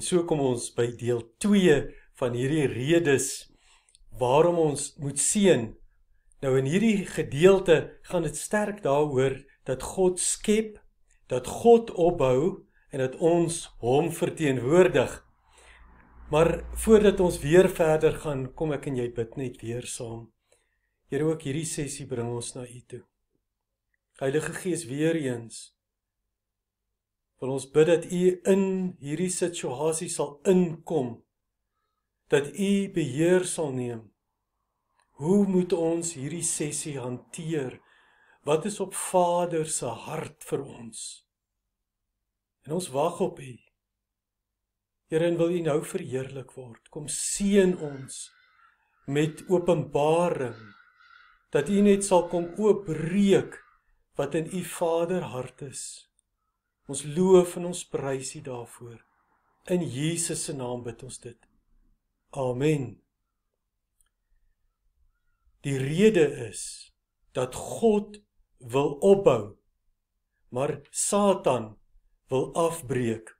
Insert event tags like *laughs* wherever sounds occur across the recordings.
En so kom ons by deel 2 van hierdie redes waarom ons moet seën. Nou in hierdie gedeelte gaan dit sterk daaroor dat God skep, dat God opbou en dat ons hom verteenwoordig. Maar voordat ons weer verder gaan, kom ek en jy bid net weer saam. Here, ook hierdie sessie bring ons na U toe. Heilige Gees, weer eens Want ons bid dat U in hierdie situasie sal inkom. Dat U beheer sal neem. Hoe moet ons hierdie sessie hanteer? Wat is op Vader se hart vir ons? En ons wag op U. Here, en wil U nou verheerlik word. Kom seën ons met openbaring dat U net sal kom oopbreek wat in U Vader hart is. Ons loof en ons prys U daarvoor. In Jesus se naam bid ons dit. Amen. Die rede is dat God wil opbou, maar Satan wil afbreek.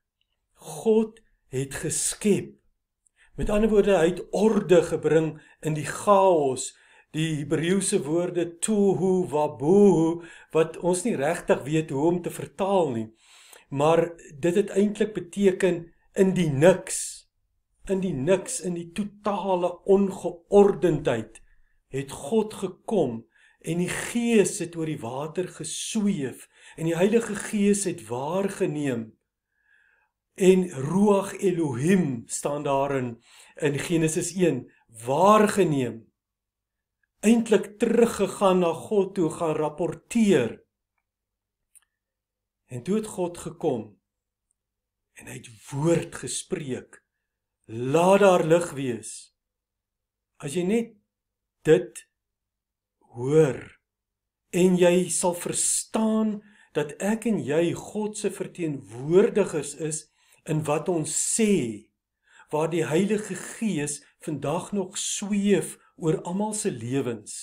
God het geskep Met ander woorde, hy het orde gebring in die chaos. Die Hebreëse woorde tohu wabohu wat ons nie regtig weet hoe om te vertaal nie maar dit het eintlik beteken in die niks in die niks in die totale ongeordendheid het God gekom en die gees het oor die water gesweef en die heilige gees het waargeneem en ruach elohim staan daar in in Genesis 1 waargeneem eintlik teruggegaan na God toe gaan rapporteer En toe het God gekom en hy het woord gespreek. Laat daar lig wees. As jy net dit hoor en jy sal verstaan dat ek en jy God se verteenwoordigers is in wat ons sê waar die Heilige Gees vandag nog sweef oor almal se lewens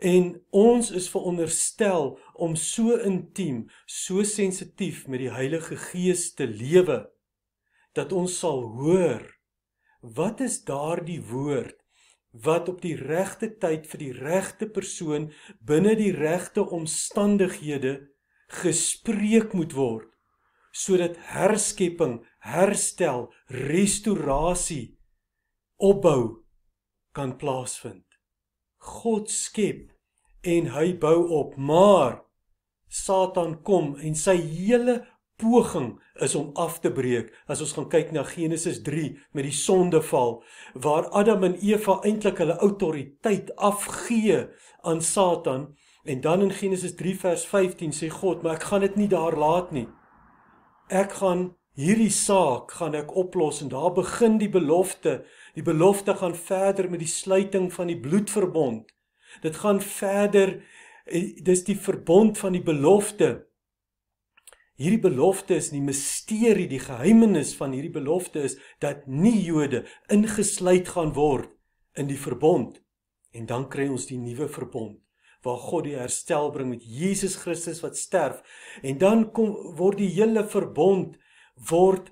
en ons is veronderstel om so intiem, so sensitief met die Heilige Gees te lewe dat ons sal hoor wat is daardie woord wat op die regte tyd vir die regte persoon binne die regte omstandighede gespreek moet word sodat herskepping, herstel, restaurasie, opbou kan plaasvind. God skep en hy bou op, maar Satan kom en sy hele poging is om af te breek. As ons gaan kyk na Genesis 3 met die sondeval waar Adam en Eva eintlik hulle autoriteit afgee aan Satan en dan in Genesis 3 vers 15 sê God, maar ek gaan dit nie daar laat nie. Ek gaan hierdie saak gaan ek oplos en daar begin die belofte. Die belofte gaan verder met die sluiting van die bloedverbond. Dit gaan verder dis die verbond van die belofte. Hierdie belofte is die misterie, die geheimenis van hierdie belofte is dat nie Jode ingesluit gaan word in die verbond. En dan kry ons die nuwe verbond waar God die herstel bring met Jesus Christus wat sterf en dan kom word die hele verbond word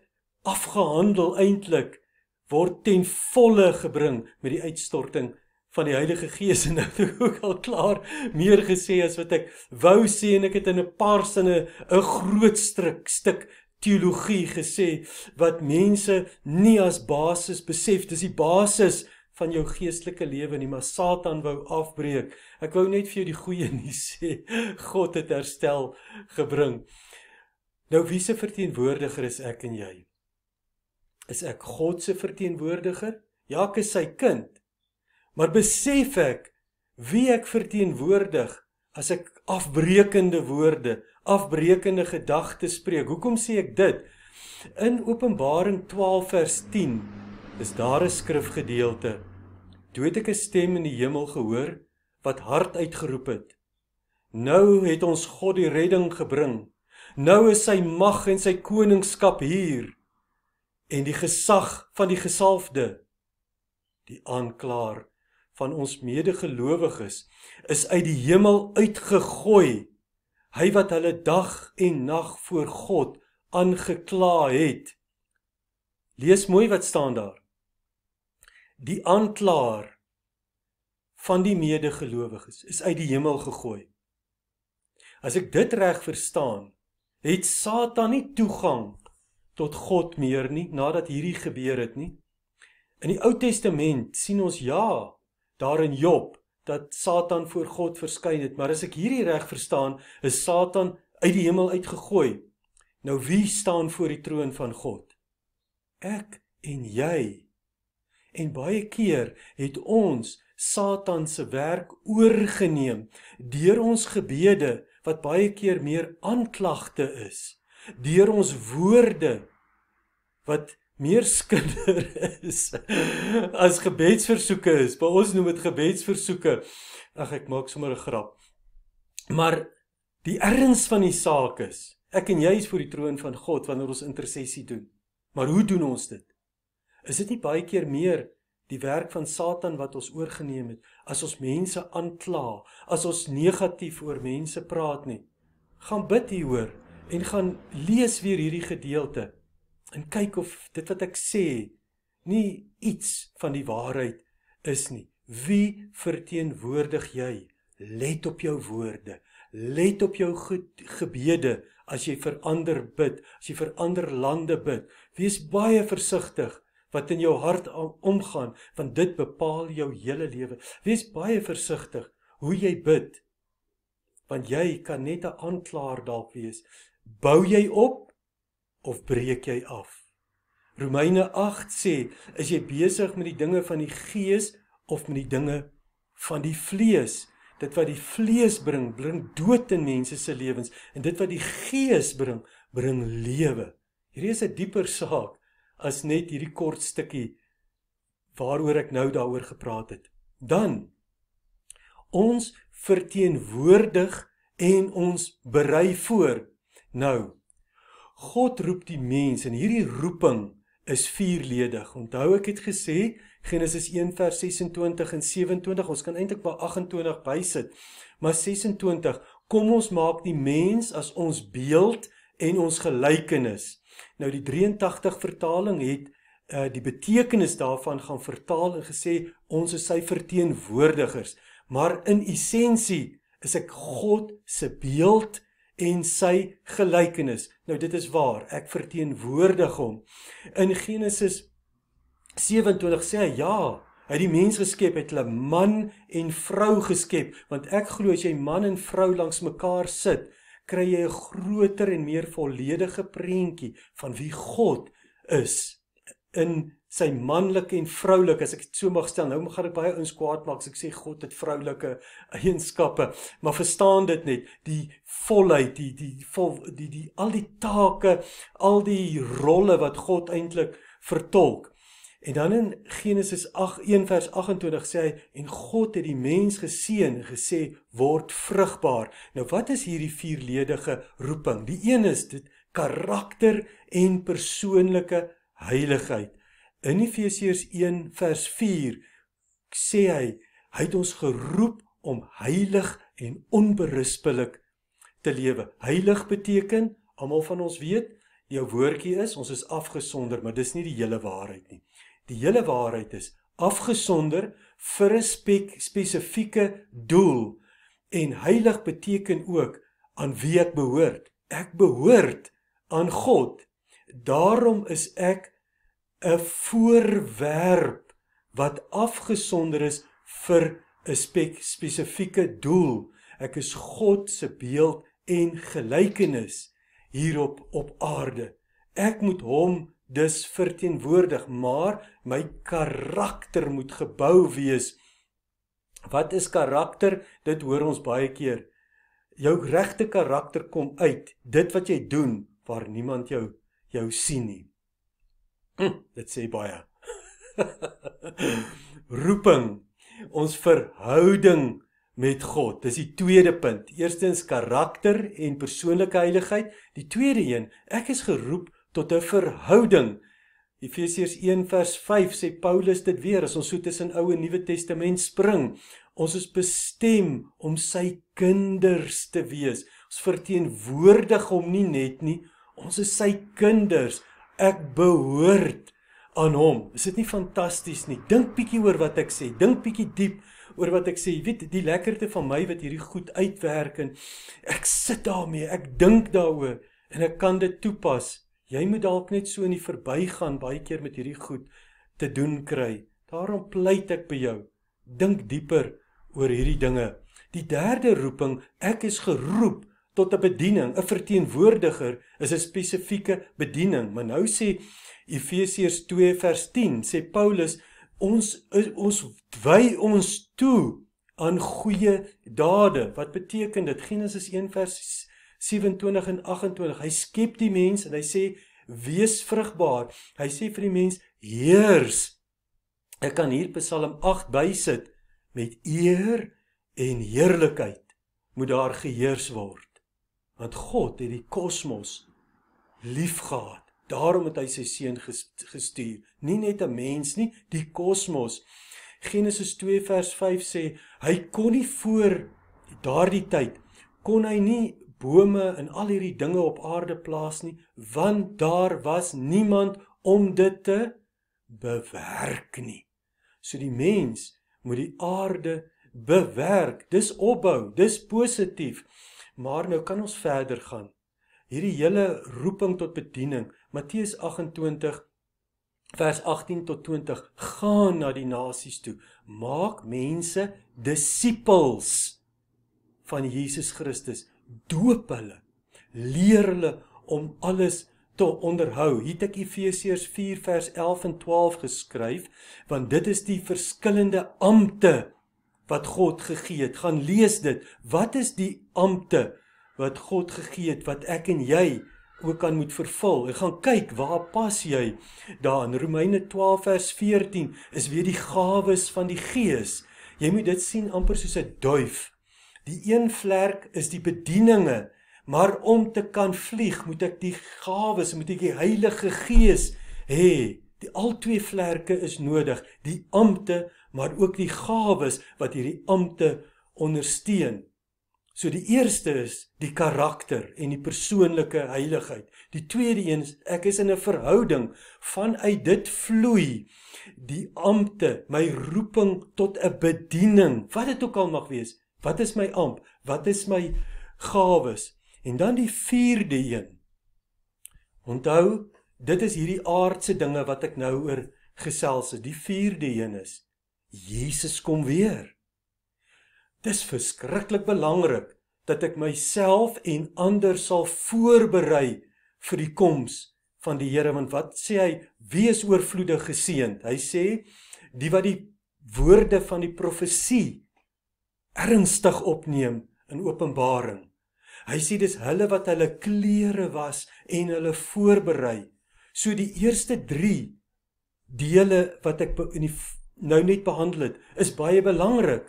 afgehandel eintlik word ten volle gebring met die uitstorting van die Heilige Gees en nou het *laughs* ek al klaar meer gesê as wat ek wou sê en ek het in 'n paar sinne 'n groot stuk stuk teologie gesê wat mense nie as basis besef dis die basis van jou geestelike lewe nie maar Satan wou afbreek. Ek wou net vir jou die goeie *laughs* nuus sê. God het herstel gebring. Nou wie se verteenwoordiger is ek en jy? Is ek God se verteenwoordiger? Ja, ek is sy kind. Maar besef ek wie ek verteenwoordig as ek afbreekende woorde, afbreekende gedagtes spreek. Hoekom sê ek dit? In Openbaring 12 vers 10 is daar 'n skrifgedeelte. Toe het ek 'n stem in die hemel gehoor wat hard uitgeroep het: "Nou het ons God die redding gebring. Nou is sy mag en sy koningskap hier en die gesag van die gesalfde, die aanklaer van ons medegelowiges is uit die hemel uitgegooi. Hy wat hulle dag en nag voor God aangekla het. Lees mooi wat staan daar. Die aanklaer van die medegelowiges is uit die hemel gegooi. As ek dit reg verstaan, het Satan nie toegang tot God meer nie nadat hierdie gebeur het nie. In die Ou Testament sien ons ja, daar in Job dat Satan voor God verskyn het, maar as ek hierdie reg verstaan, is Satan uit die hemel uitgegooi. Nou wie staan voor die troon van God? Ek en jy. En baie keer het ons Satan se werk oorgeneem deur ons gebede wat baie keer meer aanklagte is, deur ons woorde wat meer skinder is as gebedsversoeke is. By ons noem dit gebedsversoeke. Ag ek maak sommer 'n grap. Maar die erns van die saak is, ek en jy is voor die troon van God wanneer ons intersessie doen. Maar hoe doen ons dit? Is dit nie baie keer meer die werk van Satan wat ons oorgeneem het as ons mense aankla, as ons negatief oor mense praat nie? Gaan bid hieroor en gaan lees weer hierdie gedeelte en kyk of dit wat ek sê nie iets van die waarheid is nie. Wie verteenwoordig jy? Let op jou woorde. Let op jou gebede as jy vir ander bid, as jy vir ander lande bid. Wees baie versigtig wat in jou hart omgaan, want dit bepaal jou hele lewe. Wees baie versigtig hoe jy bid, want jy kan net 'n aanklaer dalk wees. Bou jy op of breek jy af? Romeine 8 sê, is jy besig met die dinge van die gees of met die dinge van die vlees? Dit wat die vlees bring, bring dood in mense se lewens en dit wat die gees bring, bring lewe. Hierdie is 'n dieper saak as net hierdie kort stukkie waaroor ek nou daaroor gepraat het. Dan ons verteenwoordig en ons berei voor. Nou, God roep die mens en hierdie roeping is vierledig. Onthou ek het gesê Genesis 1:26 en 27, ons kan eintlik by 28 bysit, maar 26, kom ons maak die mens as ons beeld en ons gelykenis. Nou die 83 vertaling het uh, die betekenis daarvan gaan vertaal en gesê ons is sy verteenwoordigers, maar in essensie is ek God se beeld en en sy gelykenis. Nou dit is waar. Ek verteenwoordig hom. In Genesis 27 sê hy ja, hy het die mens geskep, hy het hulle man en vrou geskep, want ek glo as jy man en vrou langs mekaar sit, kry jy 'n groter en meer volledige prentjie van wie God is in sy manlike en vroulike as ek dit so mag stel nou gaan ek baie ouens kwaad maak as ek sê God het vroulike eienskappe maar verstaan dit net die volheid die die vol die die al die take al die rolle wat God eintlik vertolk en dan in Genesis 8:1 vers 28 sê hy en God het die mens geseën gesê word vrugbaar nou wat is hierdie vierledige roeping die een is dit karakter en persoonlike heiligheid In Efesiërs 1 vers 4 sê hy, hy het ons geroep om heilig en onberispelik te lewe. Heilig beteken, almal van ons weet, jou woordjie is ons is afgesonder, maar dis nie die hele waarheid nie. Die hele waarheid is afgesonder vir 'n spek, spesifieke doel. En heilig beteken ook aan wie ek behoort. Ek behoort aan God. Daarom is ek 'n voorwerp wat afgesonder is vir 'n spesifieke doel. Ek is God se beeld en gelykenis hierop op aarde. Ek moet hom dus verteenwoordig, maar my karakter moet gebou wees. Wat is karakter? Dit hoor ons baie keer. Jou regte karakter kom uit dit wat jy doen waar niemand jou jou sien nie. Hm. *clears throat* Dit sê baie. *laughs* roeping ons verhouding met God. Dis die tweede punt. Eerstens karakter en persoonlike heiligheid. Die tweede een, ek is geroep tot 'n verhouding. Efesiërs 1:5 sê Paulus dit weer as ons so tussen Ou en Nuwe Testament spring. Ons is bestem om sy kinders te wees. Ons verteenwoordig hom nie net nie, ons is sy kinders. Ek behoort aan hom. Is dit nie fantasties nie? Dink bietjie oor wat ek sê. Dink bietjie diep oor wat ek sê. Jy weet, die lekkerte van my wat hierdie goed uitwerk en ek sit daarmee, ek dink daaroor en ek kan dit toepas. Jy moet dalk net so in die verbygaan baie keer met hierdie goed te doen kry. Daarom pleit ek by jou. Dink dieper oor hierdie dinge. Die derde roeping, ek is geroep tot 'n bediening, 'n verteenwoordiger is 'n spesifieke bediening. Maar nou sê Efesiërs 2:10 sê Paulus ons ons wy ons toe aan goeie dade. Wat beteken dit? Genesis 1:27 en 28. Hy skep die mens en hy sê wees vrugbaar. Hy sê vir die mens heers. Ek kan hier Psalm 8 bysit met eer en heerlikheid moet daar geheers word want God het die kosmos liefgehad. Daarom het hy sy seun gestuur, nie net 'n mens nie, die kosmos. Genesis 2 vers 5 sê hy kon nie voor daardie tyd kon hy nie bome en al hierdie dinge op aarde plaas nie, want daar was niemand om dit te bewerk nie. So die mens moet die aarde bewerk. Dis opbou, dis positief. Maar nou kan ons verder gaan. Hierdie hele roeping tot bediening, Matteus 28 vers 18 tot 20, gaan na die nasies toe, maak mense disippels van Jesus Christus, doop hulle, leer hulle om alles te onderhou. Hier het ek Efesiërs 4 vers 11 en 12 geskryf, want dit is die verskillende amptes wat God gegee het. Gaan lees dit. Wat is die ampte wat God gegee het wat ek en jy ook kan moet vervul? Ek gaan kyk waar pas jy daarin. Romeine 12 vers 14 is weer die gawes van die Gees. Jy moet dit sien amper soos 'n duif. Die een vlerk is die bedieninge, maar om te kan vlieg, moet ek die gawes, moet ek die Heilige Gees hê. Die al twee vlerke is nodig, die ampte maar ook die gawes wat hierdie ampte ondersteun. So die eerste is die karakter en die persoonlike heiligheid. Die tweede een is ek is in 'n verhouding vanuit dit vloei die ampte, my roeping tot 'n bediening, wat dit ook al mag wees. Wat is my amp? Wat is my gawes? En dan die vierde een. Onthou, dit is hierdie aardse dinge wat ek nou oor gesels het. Die vierde een is Jesus kom weer. Dis verskriklik belangrik dat ek myself en ander sal voorberei vir die koms van die Here want wat sê hy wees oorvloedig geseënd. Hy sê die wat die woorde van die profesie ernstig opneem in Openbaring. Hy sê dis hulle wat hulle klere was en hulle voorberei. So die eerste 3 dele wat ek in die nou net behandel het, is baie belangrik.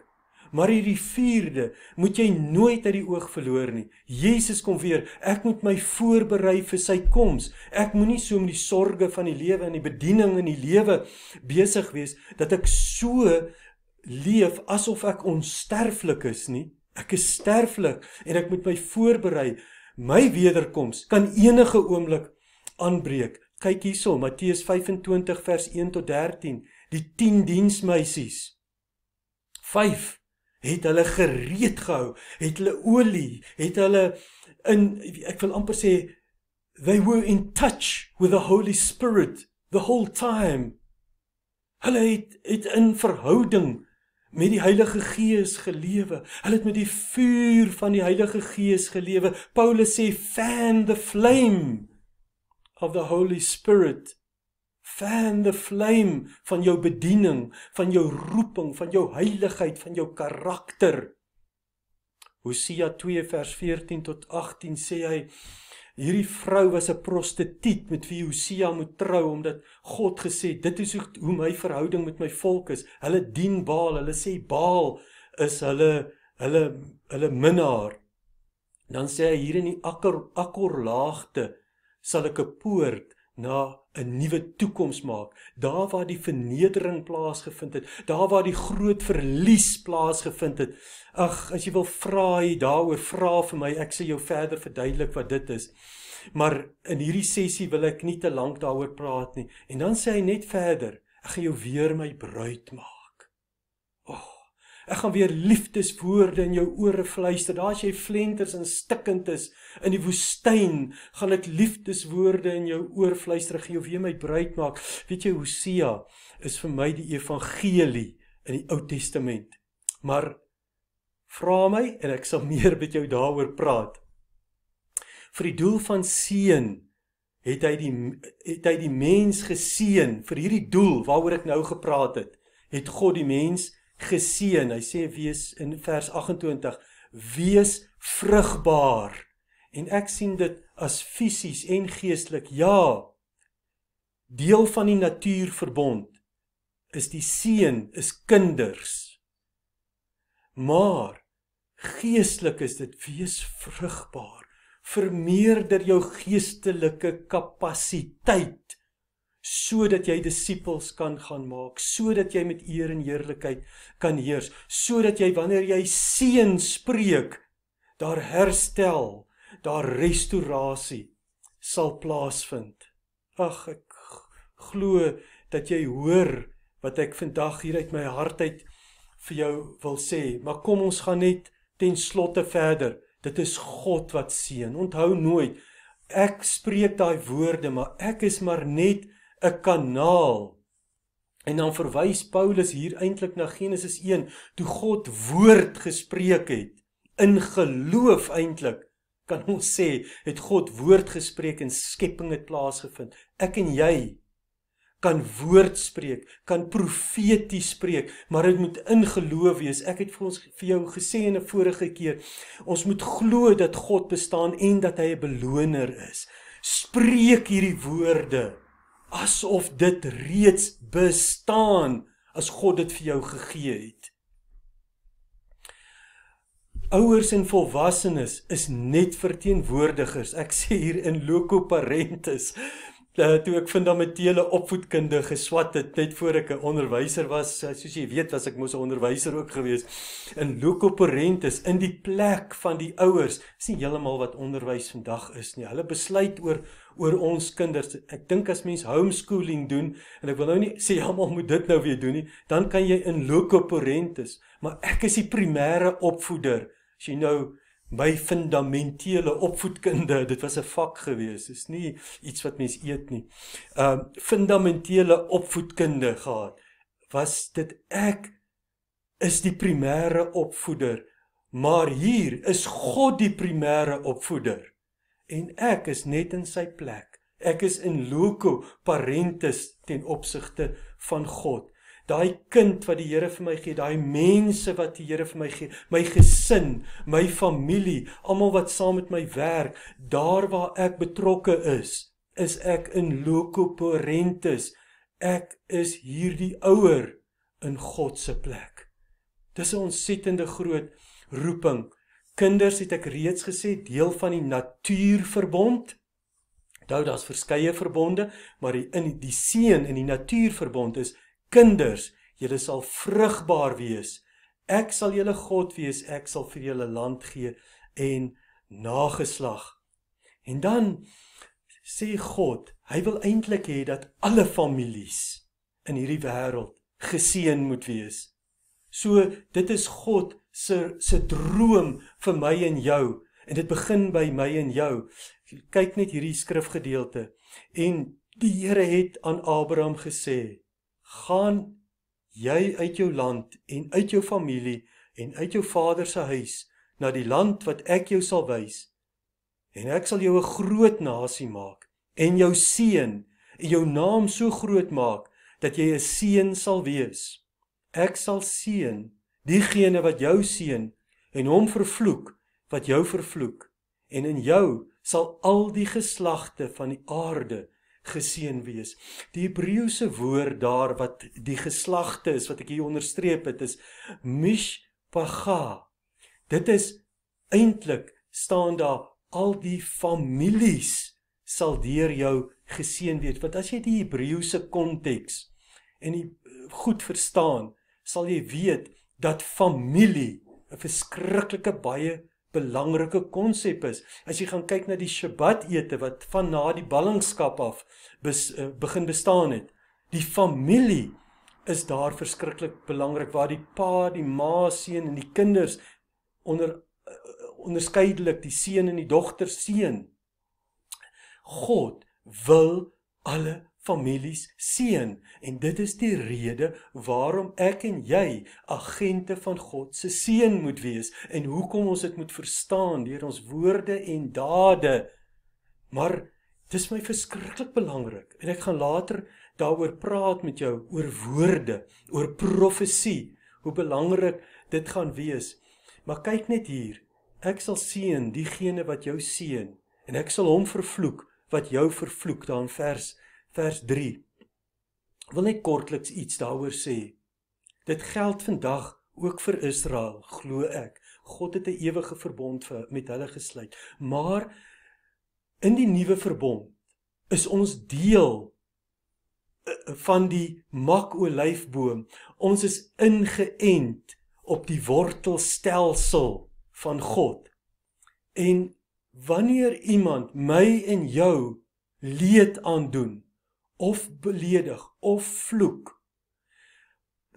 Maar hierdie vierde moet jy nooit uit die oog verloor nie. Jesus kom weer. Ek moet my voorberei vir sy koms. Ek moenie so met die sorge van die lewe en die bediening in die lewe besig wees dat ek so leef asof ek onsterflik is nie. Ek is sterflik en ek moet my voorberei. My wederkoms kan enige oomblik aanbreek. Kyk hierson Matteus 25 vers 1 tot 13 die 10 diensmeisies. 5 het hulle gereed gehou, het hulle olie, het hulle in ek wil amper sê they were in touch with the holy spirit the whole time. Hulle het, het in verhouding met die Heilige Gees gelewe. Hulle het met die vuur van die Heilige Gees gelewe. Paulus sê fan the flame of the holy spirit Fan the flame van jou bediening, van jou roeping, van jou heiligheid, van jou karakter. Hosea 2 vers 14 tot 18 sê hy hierdie vrou was 'n prostituut met wie Hosea moet trou omdat God gesê dit is hoe my verhouding met my volk is. Hulle dien Baal, hulle sê Baal is hulle hulle hulle minnaar. Dan sê hy hier in die akker akkerlaagte sal ek 'n poort na 'n nuwe toekoms maak, daar waar die vernedering plaasgevind het, daar waar die groot verlies plaasgevind het. Ag, as jy wil vra hieroor, vra vir my, ek sal jou verder verduidelik wat dit is. Maar in hierdie sessie wil ek nie te lank daaroor praat nie. En dan sê hy net verder, ek gaan jou weer my bruid maak. Ek gaan weer liefdeswoorde in jou ore fluister. Daar as jy flenters en stikkend is in die woestyn, gaan ek liefdeswoorde in jou oor fluister gee of jy my bruid maak. Weet jy Hosea is vir my die evangelie in die Ou Testament. Maar vra my en ek sal meer met jou daaroor praat. Vir die doel van seën het hy die het hy die mens geseën vir hierdie doel waaroor ek nou gepraat het. Het God die mens geseen, geseën. Hy sê wees in vers 28 wees vrugbaar. En ek sien dit as fisies en geestelik. Ja. Deel van die natuurverbond is die seën is kinders. Maar geestelik is dit wees vrugbaar. Vermeerder jou geestelike kapasiteit sodat jy disippels kan gaan maak, sodat jy met eer en heerlikheid kan heers, sodat jy wanneer jy seën spreek, daar herstel, daar restaurasie sal plaasvind. Ag ek glo dat jy hoor wat ek vandag hier uit my hart uit vir jou wil sê, maar kom ons gaan net ten slotte verder. Dit is God wat seën. Onthou nooit ek spreek daai woorde, maar ek is maar net 'n kanaal. En dan verwys Paulus hier eintlik na Genesis 1, toe God woord gespreek het in geloof eintlik kan ons sê het God woord gespreek en skepping het plaasgevind. Ek en jy kan woord spreek, kan profeties spreek, maar dit moet in geloof wees. Ek het vir ons vir jou gesê in 'n vorige keer, ons moet glo dat God bestaan en dat hy 'n beloner is. Spreek hierdie woorde asof dit reeds bestaan as God dit vir jou gegee het. Ouers en volwassenes is net verteenwoordigers. Ek sê hier in loco parentis eh, toe ek fundamentele opvoedkunde geswat het net voor ek 'n onderwyser was eh, soos jy weet was ek mos 'n onderwyser ook gewees in locoparentis in die plek van die ouers is nie heeltemal wat onderwys vandag is nie hulle besluit oor oor ons kinders. Ek dink as mens homeschooling doen en ek wil nou nie sê *laughs* almal moet dit nou weer doen nie, dan kan jy in loco parentis, maar ek is die primêre opvoeder. As jy nou my fundamentele opvoedkunde, *laughs* dit was 'n vak gewees, is nie iets wat mens eet nie. Ehm uh, fundamentele opvoedkunde gehad. Was dit ek is die primêre opvoeder, maar hier is God die primêre opvoeder en ek is net in sy plek. Ek is in loco parentis ten opsigte van God. Daai kind wat die Here vir my gee, daai mense wat die Here vir my gee, my gesin, my familie, almal wat saam met my werk, daar waar ek betrokke is, is ek in loco parentis. Ek is hierdie ouer in God se plek. Dis 'n ontsettende groot roeping kinders het ek reeds gesê deel van die natuurverbond onthou daar's verskeie verbonde maar die, in die seën in die natuurverbond is kinders julle sal vrugbaar wees ek sal julle god wees ek sal vir julle land gee en nageslag en dan sê god hy wil eintlik hê dat alle families in hierdie wêreld geseën moet wees So dit is God se se droom vir my en jou en dit begin by my en jou. Kyk net hierdie skrifgedeelte. En die Here het aan Abraham gesê: "Gaan jy uit jou land en uit jou familie en uit jou vader se huis na die land wat ek jou sal wys en ek sal jou 'n groot nasie maak en jou seën en jou naam so groot maak dat jy 'n seën sal wees." Ek sal seën diegene wat jou seën en hom vervloek wat jou vervloek en in jou sal al die geslagte van die aarde geseën wees. Die Hebreëse woord daar wat die geslagte is wat ek hier onderstreep het is mishpacha. Dit is eintlik staan daar al die families sal deur jou geseën word. Want as jy die Hebreëse konteks en die goed verstaan, sal jy weet dat familie 'n verskriklike baie belangrike konsep is. As jy gaan kyk na die Shabbat ete wat van na die ballingskap af bes, eh, begin bestaan het, die familie is daar verskriklik belangrik waar die pa, die ma, seun en die kinders onder eh, onderskeidelik die seun en die dogter seun. God wil alle families seën en dit is die rede waarom ek en jy agente van God se seën moet wees en hoekom ons dit moet verstaan deur ons woorde en dade. Maar dis my verskriklik belangrik en ek gaan later daaroor praat met jou oor woorde, oor profesie, hoe belangrik dit gaan wees. Maar kyk net hier. Ek sal seën diegene wat jou seën en ek sal hom vervloek wat jou vervloek daar in vers vers 3 wil net kortliks iets daaroor sê. Dit geld vandag ook vir Israel, glo ek. God het 'n ewige verbond vir met hulle gesluit, maar in die nuwe verbond is ons deel eh, eh, van die mak olyfboom. Ons is ingeënt op die wortelstelsel van God. En wanneer iemand my en jou leed aandoen, of beledig of vloek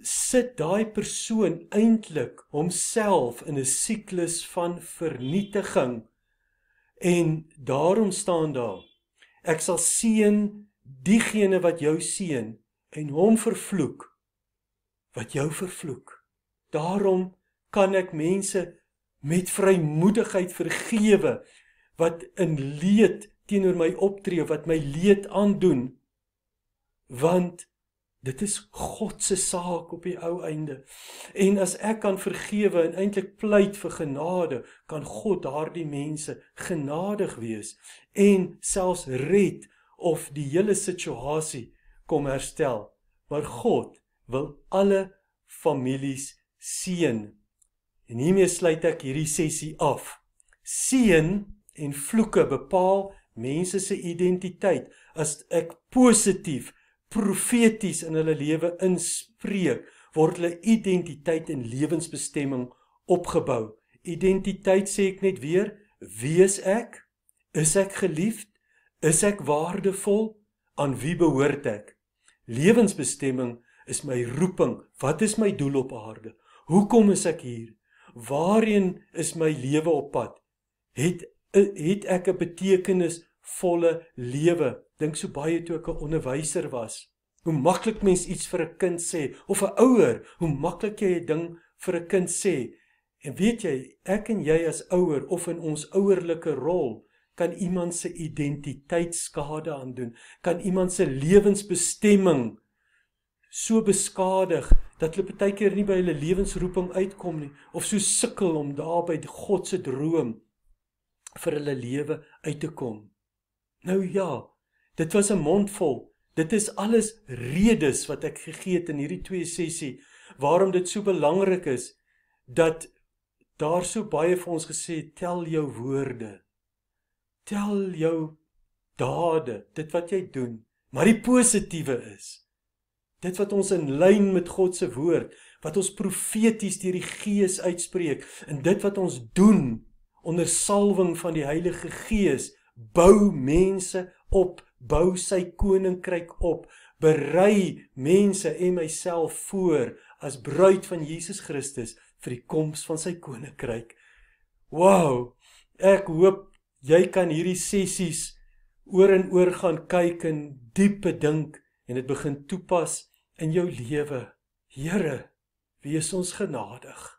sit daai persoon eintlik homself in 'n siklus van vernietiging en daarom staan daar ek sal seën diegene wat jou seën en hom vervloek wat jou vervloek daarom kan ek mense met vrymoedigheid vergewe wat in leed teenoor my optree wat my leed aandoen want dit is God se saak op die ou einde. En as ek kan vergewe en eintlik pleit vir genade, kan God daardie mense genadig wees en selfs red of die hele situasie kom herstel. Maar God wil alle families seën. En hiermee sluit ek hierdie sessie af. Seën en vloeke bepaal mense se identiteit as ek positief profeties in hulle lewe inspreek, word hulle identiteit en lewensbestemming opgebou. Identiteit sê ek net weer, wees ek? Is ek geliefd? Is ek waardevol? Aan wie behoort ek? Lewensbestemming is my roeping. Wat is my doel op aarde? Hoekom is ek hier? Waarheen is my lewe op pad? Het eh, het ek 'n betekenisvolle lewe? dink so baie toe ek 'n onderwyser was. Hoe maklik mens iets vir 'n kind sê of 'n ouer, hoe maklik jy 'n ding vir 'n kind sê. En weet jy, ek en jy as ouer of in ons ouerlike rol kan iemand se identiteit skade aan doen, kan iemand se lewensbestemming so beskadig dat hulle baie keer nie by hulle lewensroeping uitkom nie of so sukkel om daar by God se droom vir hulle lewe uit te kom. Nou ja, Dit was 'n mond vol. Dit is alles redes wat ek gegee het in hierdie twee sessie waarom dit so belangrik is dat daar so baie vir ons gesê tel jou woorde. Tel jou dade, dit wat jy doen, maar die positiewe is dit wat ons in lyn met God se woord wat ons profeties deur die gees uitspreek en dit wat ons doen onder salwing van die Heilige Gees bou mense op bou sy koninkryk op, berei mense en myself voor as bruid van Jesus Christus vir die koms van sy koninkryk. Wow. Ek hoop jy kan hierdie sessies oor en oor gaan kyk en diepe dink en dit begin toepas in jou lewe. Here, wees ons genadig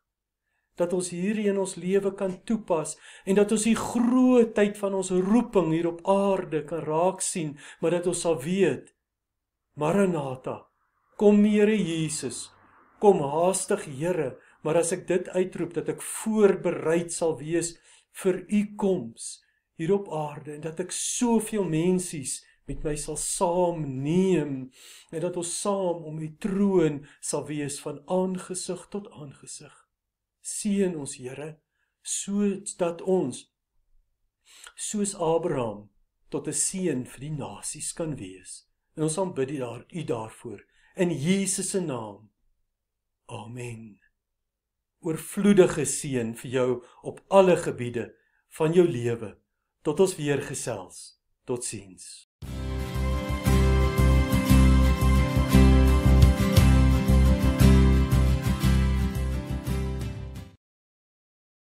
dat ons hierdie in ons lewe kan toepas en dat ons die grootheid van ons roeping hier op aarde kan raak sien, maar dat ons sal weet Maranatha, kom Here Jesus, kom haastig Here, maar as ek dit uitroep dat ek voorbereid sal wees vir u koms hier op aarde en dat ek soveel mensies met my sal saamneem en dat ons saam om die troon sal wees van aangesig tot aangesig. Seën ons Here sodat ons soos Abraham tot 'n seën vir die nasies kan wees. En ons aanbid U daar U daarvoor in Jesus se naam. Amen. Oorvloedige seën vir jou op alle gebiede van jou lewe. Tot ons weer gesels. Totsiens.